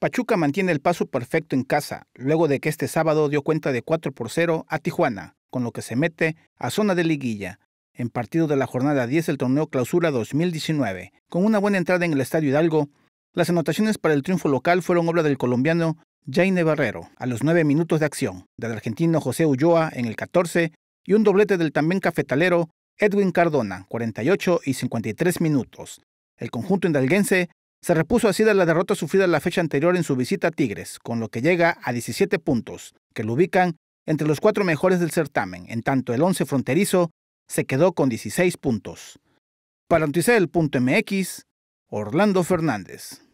Pachuca mantiene el paso perfecto en casa, luego de que este sábado dio cuenta de 4 por 0 a Tijuana, con lo que se mete a zona de liguilla, en partido de la jornada 10 del torneo Clausura 2019. Con una buena entrada en el Estadio Hidalgo, las anotaciones para el triunfo local fueron obra del colombiano Jaime Barrero, a los 9 minutos de acción, del argentino José Ulloa en el 14 y un doblete del también cafetalero Edwin Cardona, 48 y 53 minutos. El conjunto hidalguense se repuso así de la derrota sufrida la fecha anterior en su visita a Tigres, con lo que llega a 17 puntos, que lo ubican entre los cuatro mejores del certamen, en tanto el 11 fronterizo se quedó con 16 puntos. Para noticiar el punto MX, Orlando Fernández.